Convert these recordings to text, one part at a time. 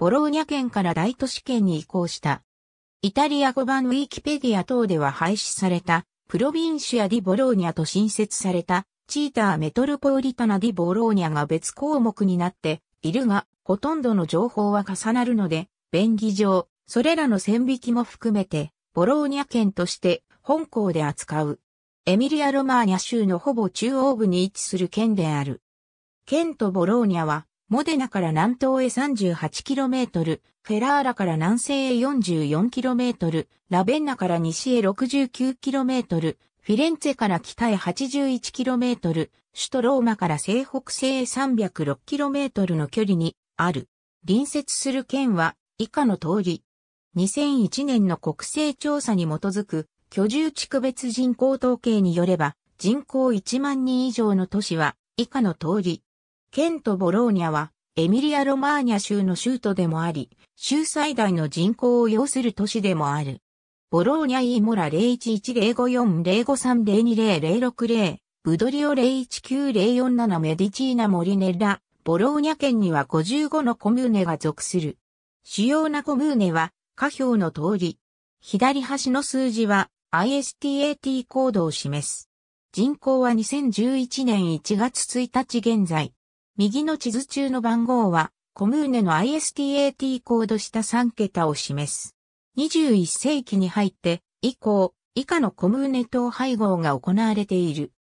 ボローニャ県から大都市圏に移行した。イタリア語版ウィキペディア等では廃止された、プロビンシア・ディ・ボローニャと新設された、チーター・メトルポリタナ・ディ・ボローニャが別項目になっているが、ほとんどの情報は重なるので、便宜上、それらの線引きも含めて、ボローニャ県として本校で扱う。エミリア・ロマーニャ州のほぼ中央部に位置する県である。県とボローニャはモデナから南東へ 38km、フェラーラから南西へ 44km、ラベンナから西へ 69km、フィレンツェから北へ 81km、首都ローマから西北西へ 306km の距離にある。隣接する県は以下の通り。2001年の国勢調査に基づく居住地区別人口統計によれば人口1万人以上の都市は以下の通り。県ト・ボローニャは、エミリア・ロマーニャ州の州都でもあり、州最大の人口を要する都市でもある。ボローニャ・イーモラ0 1 1 0 5 4 0 5 3 0 2 0 0ブドリオ019047メディチーナ・モリネラ、ボローニャ県には55のコムーネが属する。主要なコムーネは、下表の通り。左端の数字は ISTAT コードを示す。人口は2011年1月1日現在。右の地図中の番号は、コムーネの ISTAT コードした3桁を示す。21世紀に入って以降、以下のコムーネ島配合が行われている。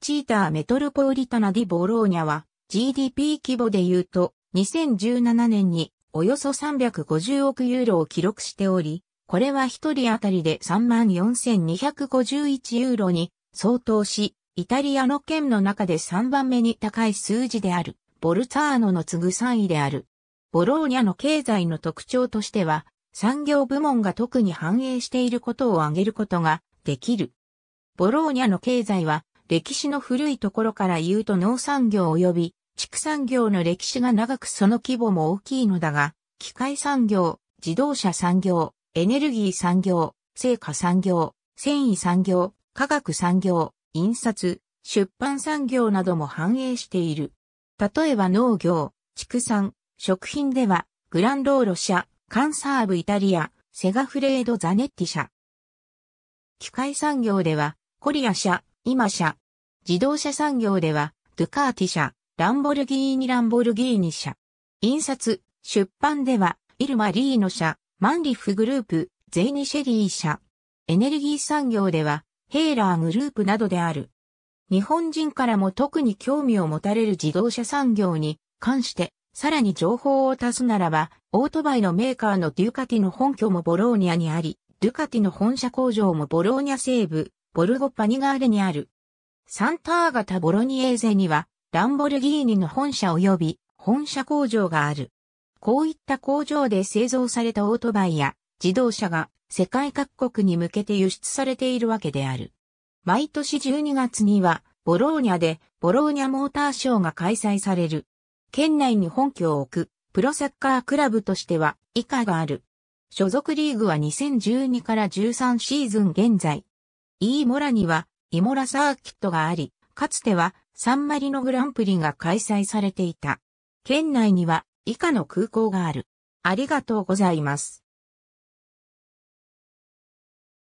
チーターメトルポリタナディ・ボローニャは GDP 規模で言うと2017年におよそ350億ユーロを記録しており、これは1人当たりで34,251ユーロに相当し、イタリアの県の中で3番目に高い数字である、ボルツァーノの次ぐ3位である。ボローニャの経済の特徴としては、産業部門が特に反映していることを挙げることができる。ボローニャの経済は、歴史の古いところから言うと農産業及び畜産業の歴史が長くその規模も大きいのだが、機械産業、自動車産業、エネルギー産業、製菓産業、繊維産業、化学産業、印刷、出版産業なども反映している。例えば農業、畜産、食品では、グランローロ社、カンサーブイタリア、セガフレード・ザネッティ社。機械産業では、コリア社、今社。自動車産業では、ドゥカーティ社、ランボルギーニ・ランボルギーニ社。印刷、出版では、イルマ・リーノ社、マンリフグループ、ゼイニ・シェリー社。エネルギー産業では、ヘーラーグループなどである。日本人からも特に興味を持たれる自動車産業に関して、さらに情報を足すならば、オートバイのメーカーのデュカティの本拠もボローニャにあり、デュカティの本社工場もボローニャ西部、ボルゴ・パニガーレにある。サンターガタ・ボロニエーゼには、ランボルギーニの本社及び本社工場がある。こういった工場で製造されたオートバイや自動車が世界各国に向けて輸出されているわけである。毎年12月には、ボローニャでボローニャモーターショーが開催される。県内に本拠を置くプロサッカークラブとしては以下がある。所属リーグは2012から13シーズン現在。イーモラにはイモラサーキットがあり、かつてはサンマリノグランプリが開催されていた。県内には以下の空港がある。ありがとうございます。